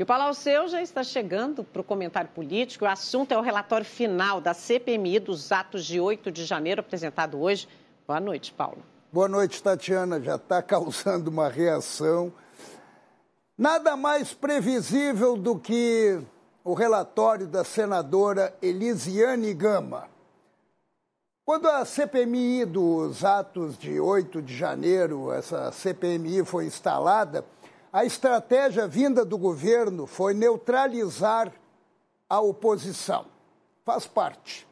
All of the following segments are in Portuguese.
E o seu já está chegando para o comentário político. O assunto é o relatório final da CPMI dos atos de 8 de janeiro, apresentado hoje. Boa noite, Paulo. Boa noite, Tatiana. Já está causando uma reação. Nada mais previsível do que o relatório da senadora Elisiane Gama. Quando a CPMI dos atos de 8 de janeiro, essa CPMI foi instalada a estratégia vinda do governo foi neutralizar a oposição. Faz parte.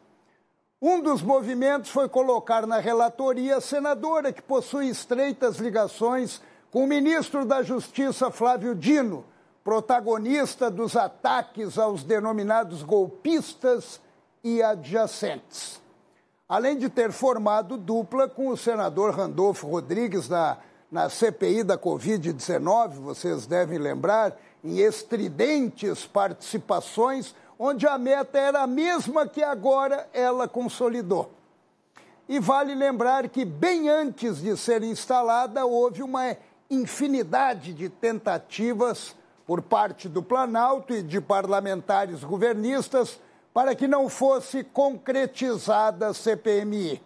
Um dos movimentos foi colocar na relatoria a senadora, que possui estreitas ligações com o ministro da Justiça, Flávio Dino, protagonista dos ataques aos denominados golpistas e adjacentes. Além de ter formado dupla com o senador Randolfo Rodrigues na na CPI da Covid-19, vocês devem lembrar, em estridentes participações, onde a meta era a mesma que agora ela consolidou. E vale lembrar que, bem antes de ser instalada, houve uma infinidade de tentativas por parte do Planalto e de parlamentares governistas para que não fosse concretizada a CPMI.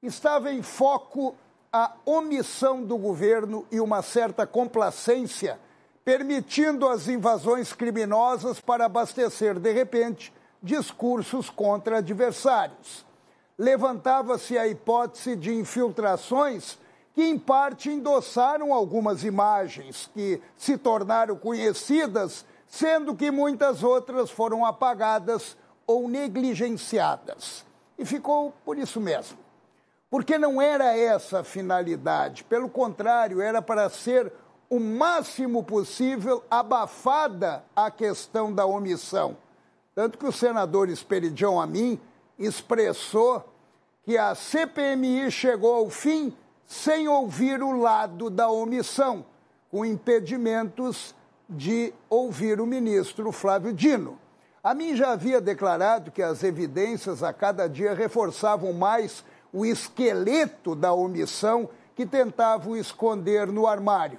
Estava em foco a omissão do governo e uma certa complacência, permitindo as invasões criminosas para abastecer, de repente, discursos contra adversários. Levantava-se a hipótese de infiltrações que, em parte, endossaram algumas imagens que se tornaram conhecidas, sendo que muitas outras foram apagadas ou negligenciadas. E ficou por isso mesmo porque não era essa a finalidade. Pelo contrário, era para ser o máximo possível abafada a questão da omissão. Tanto que o senador Esperidião Amin expressou que a CPMI chegou ao fim sem ouvir o lado da omissão, com impedimentos de ouvir o ministro Flávio Dino. A mim já havia declarado que as evidências a cada dia reforçavam mais o esqueleto da omissão que tentavam esconder no armário.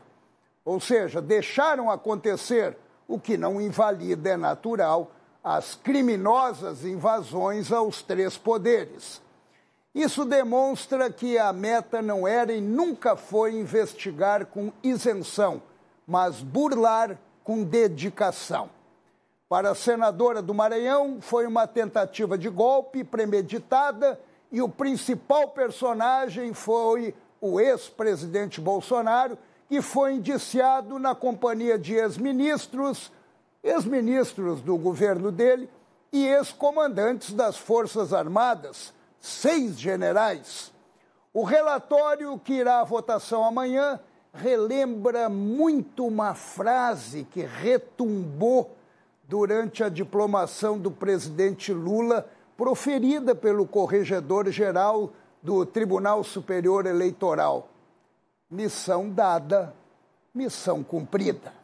Ou seja, deixaram acontecer, o que não invalida, é natural, as criminosas invasões aos três poderes. Isso demonstra que a meta não era e nunca foi investigar com isenção, mas burlar com dedicação. Para a senadora do Maranhão, foi uma tentativa de golpe premeditada e o principal personagem foi o ex-presidente Bolsonaro, que foi indiciado na companhia de ex-ministros, ex-ministros do governo dele e ex-comandantes das Forças Armadas, seis generais. O relatório que irá à votação amanhã relembra muito uma frase que retumbou durante a diplomação do presidente Lula proferida pelo Corregedor-Geral do Tribunal Superior Eleitoral. Missão dada, missão cumprida.